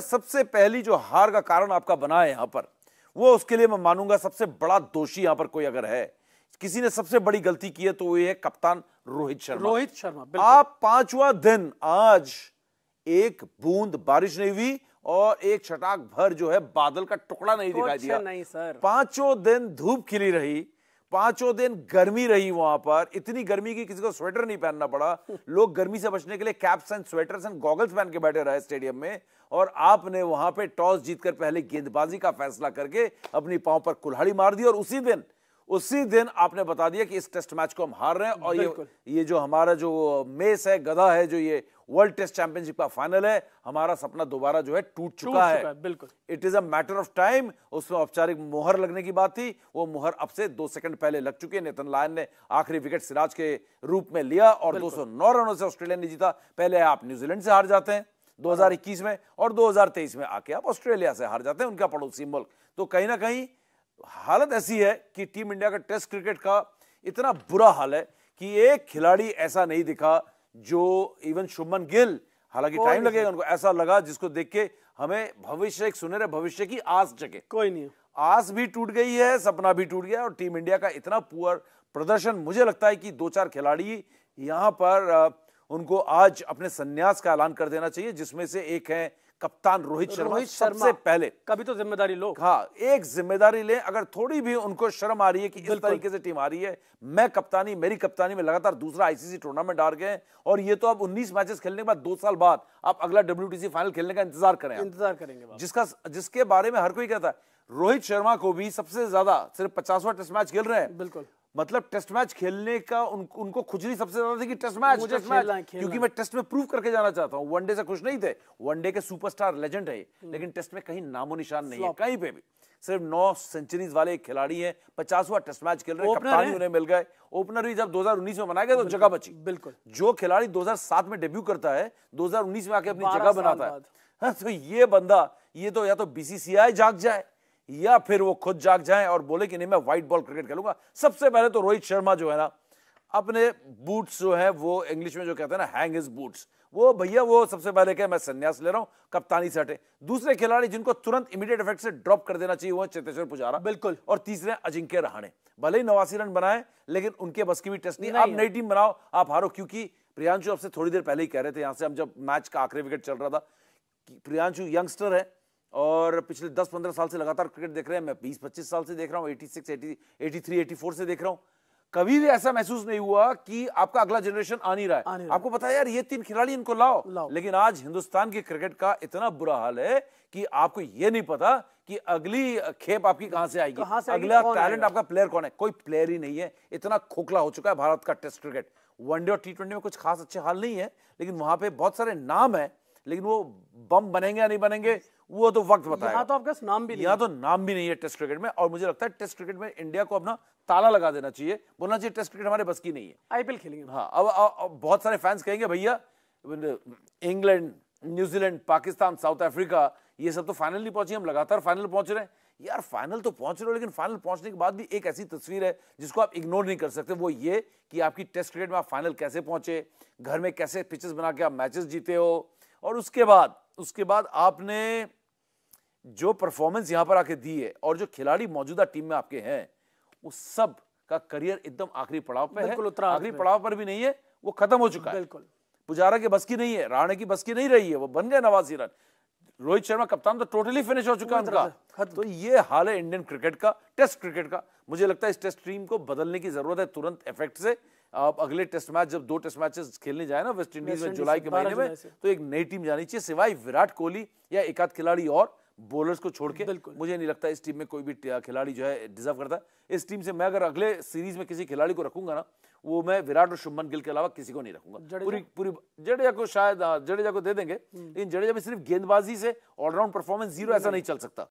सबसे पहली जो हार का कारण आपका बना है यहां पर वो उसके लिए मैं मानूंगा सबसे बड़ा दोषी यहां पर कोई अगर है किसी ने सबसे बड़ी गलती की है तो वो है कप्तान रोहित शर्मा रोहित शर्मा आप पांचवा दिन आज एक बूंद बारिश नहीं हुई और एक छटाक भर जो है बादल का टुकड़ा नहीं दिखाई दिया नहीं सर पांचों दिन धूप खिली रही पांचों दिन गर्मी रही वहां पर इतनी गर्मी की किसी को स्वेटर नहीं पहनना पड़ा लोग गर्मी से बचने के लिए caps and sweaters and goggles पहन के बैठे रहे स्टेडियम में और आपने वहां पे टॉस जीतकर पहले गेंदबाजी का फैसला करके अपनी पांव पर कुल्हाड़ी मार दी और उसी दिन उसी दिन आपने बता दिया कि इस टेस्ट मैच को हम हार रहे हैं और ये ये जो हमारा जो मेस है गधा है जो ये वर्ल्ड टेस्ट चैंपियनशिप का फाइनल है हमारा सपना दोबारा जो है टूट चुका, चुका है बिल्कुल it is a matter of time उसमें औपचारिक मोहर लगने की बात थी वो मोहर अब से दो सेकंड पहले लग चुकी है नितिन लायन ने आखिरी विकेट सिराज के रूप में लिया और 209 रनों से ऑस्ट्रेलिया ने जीता पहले आप न्यूजीलैंड से हार जाते हैं 2021 में और 2023 में आके आप ऑस्ट्रेलिया से हार जाते हैं उनका पड़ोसी मुल्क तो कहीं ना कहीं हालत ऐसी है कि टीम इंडिया का टेस्ट क्रिकेट का इतना बुरा हाल है कि एक खिलाड़ी ऐसा नहीं दिखा जो इवन शुभमन गिल हालांकि टाइम लगेगा उनको ऐसा लगा जिसको देख के हमें भविष्य एक सुनहरे भविष्य की आस जगे कोई नहीं आस भी टूट गई है सपना भी टूट गया और टीम इंडिया का इतना पुअर प्रदर्शन मुझे लगता है कि दो चार खिलाड़ी यहां पर उनको आज अपने संन्यास का ऐलान कर देना चाहिए जिसमें से एक है कप्तान रोहित शर्मा रोहित शर्मा सबसे पहले कभी तो जिम्मेदारी लो हाँ एक जिम्मेदारी ले अगर थोड़ी भी उनको शर्म आ रही है कि इस तरीके से टीम आ रही है मैं कप्तानी मेरी कप्तानी में लगातार दूसरा आईसीसी टूर्नामेंट हार गए और ये तो अब 19 मैचेस खेलने के बाद दो साल बाद आप अगला डब्ल्यू फाइनल खेलने का इंतजार करें इंतजार करेंगे जिसका जिसके बारे में हर कोई कहता है रोहित शर्मा को भी सबसे ज्यादा सिर्फ पचासवा टेस्ट मैच खेल रहे हैं बिल्कुल मतलब टेस्ट मैच खेलने का उन, उनको खुजली सबसे ज्यादा थी कि टेस्ट मैच मुझे टेस्ट मैच क्योंकि मैं टेस्ट में प्रूव करके जाना चाहता हूँ वनडे से खुश नहीं थे वनडे के सुपरस्टार लेजेंड है हम्म। लेकिन टेस्ट में कहीं नामो निशान नहीं है कहीं पे भी सिर्फ नौ सेंचुरीज वाले खिलाड़ी हैं पचासवा टेस्ट मैच खेल रहे कप्तानी उन्हें मिल गए ओपनर भी जब 2019 में बनाया गया तो जगह बची बिल्कुल जो खिलाड़ी 2007 में डेब्यू करता है 2019 में आके अपनी जगह बनाता है हाँ, तो ये बंदा ये तो या तो बीसीसीआई जाग जाए या फिर वो खुद जाग जाएं और बोले कि नहीं मैं व्हाइट बॉल क्रिकेट खेलूंगा सबसे पहले तो रोहित शर्मा जो है ना अपने बूट्स जो है वो इंग्लिश में जो कहते हैं ना हैंग इज बूट्स वो भैया वो सबसे पहले क्या मैं संन्यास ले रहा हूं कप्तानी से हटे दूसरे खिलाड़ी जिनको तुरंत इमीडिएट इफेक्ट से ड्रॉप कर देना चाहिए वो चेतेश्वर पुजारा बिल्कुल और तीसरे अजिंक्य रहाणे भले ही नवासी रन बनाए लेकिन उनके बस की भी टेस्ट नहीं, नहीं आप नई टीम बनाओ आप हारो क्योंकि प्रियांशु आपसे थोड़ी देर पहले ही कह रहे थे यहां से हम जब मैच का आखिरी विकेट चल रहा था प्रियांशु यंगस्टर है और पिछले 10-15 साल से लगातार क्रिकेट देख रहे हैं मैं 20-25 साल से देख रहा हूँ 86, 80, 83, 84 से देख रहा हूँ कभी भी ऐसा महसूस नहीं हुआ कि आपका अगला जनरेशन आ नहीं रहा है रहा। आपको पता है यार ये तीन खिलाड़ी इनको लाओ।, लाओ लेकिन आज हिंदुस्तान के क्रिकेट का इतना बुरा हाल है कि आपको ये नहीं पता कि अगली खेप आपकी कहां से आएगी कहां से अगला टैलेंट आपका प्लेयर कौन है कोई प्लेयर ही नहीं है इतना खोखला हो चुका है भारत का टेस्ट क्रिकेट वनडे और टी में कुछ खास अच्छे हाल नहीं है लेकिन वहां पे बहुत सारे नाम है लेकिन वो बम बनेंगे या नहीं बनेंगे वो तो वक्त बताया तो आपका नाम भी यहाँ तो नाम भी नहीं है टेस्ट क्रिकेट में और मुझे लगता है टेस्ट क्रिकेट में इंडिया को अपना ताला लगा देना चाहिए बोलना चाहिए टेस्ट क्रिकेट हमारे बस की नहीं है आईपीएल खेलेंगे हाँ अब बहुत सारे फैंस कहेंगे भैया England New Zealand Pakistan South Africa ये सब तो फाइनल नहीं पहुंची हम लगातार फाइनल पहुंच रहे हैं यार फाइनल तो पहुंच रहे हो लेकिन फाइनल पहुंचने के बाद भी एक ऐसी तस्वीर है जिसको आप इग्नोर नहीं कर सकते वो ये कि आपकी टेस्ट क्रिकेट में आप फाइनल कैसे पहुंचे घर में कैसे पिचेस बना के आप मैचेस जीते हो और उसके बाद उसके बाद आपने जो परफॉर्मेंस यहां पर आके दी है और जो खिलाड़ी मौजूदा टीम में आपके हैं उस सब का करियर एकदम आखिरी पड़ाव पर है आखिरी पड़ाव पर भी नहीं है वो खत्म हो चुका है बिल्कुल पुजारा की बस की नहीं है राणे की बस की नहीं रही है वो बन गए नवाज रन रोहित शर्मा कप्तान तो टोटली फिनिश हो चुका है तो ये हाल है इंडियन क्रिकेट का टेस्ट क्रिकेट का मुझे लगता है इस टेस्ट टीम को बदलने की जरूरत है तुरंत इफेक्ट से आप अगले टेस्ट मैच जब दो टेस्ट मैचेस खेलने जाए ना वेस्ट इंडीज में जुलाई के महीने में तो एक नई टीम जानी चाहिए सिवाय विराट कोहली या एकाध खिलाड़ी और बॉलर्स को छोड़ के मुझे नहीं लगता इस टीम में कोई भी खिलाड़ी जो है डिजर्व करता है इस टीम से मैं अगर अगले सीरीज में किसी खिलाड़ी को रखूंगा ना वो मैं विराट और शुभमन गिल के अलावा किसी को नहीं रखूंगा पूरी पूरी जडेजा को शायद हाँ, जडेजा को दे देंगे लेकिन हम्म। जडेजा में सिर्फ गेंदबाजी से ऑलराउंड परफॉर्मेंस जीरो ऐसा नहीं चल सकता